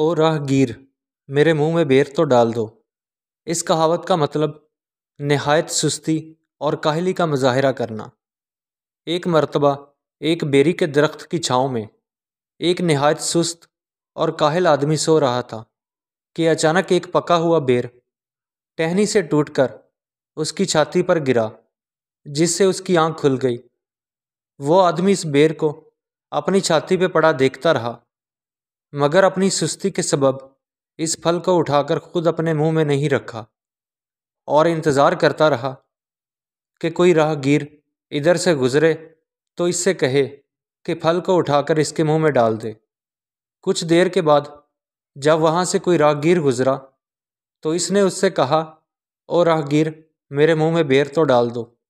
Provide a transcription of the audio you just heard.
ओ राहगीर मेरे मुंह में बेर तो डाल दो इस कहावत का मतलब नहायत सुस्ती और काहली का मुजाहरा करना एक मरतबा एक बेरी के दरख्त की छाँव में एक नहायत सुस्त और काहिल आदमी सो रहा था कि अचानक एक पका हुआ बेर टहनी से टूटकर उसकी छाती पर गिरा जिससे उसकी आंख खुल गई वो आदमी इस बेर को अपनी छाती पे पड़ा देखता रहा मगर अपनी सुस्ती के सबब इस फल को उठाकर खुद अपने मुंह में नहीं रखा और इंतज़ार करता रहा कि कोई राहगीर इधर से गुज़रे तो इससे कहे कि फल को उठाकर इसके मुंह में डाल दे कुछ देर के बाद जब वहाँ से कोई राहगीर गुज़रा तो इसने उससे कहा ओ राहगीर मेरे मुंह में बेर तो डाल दो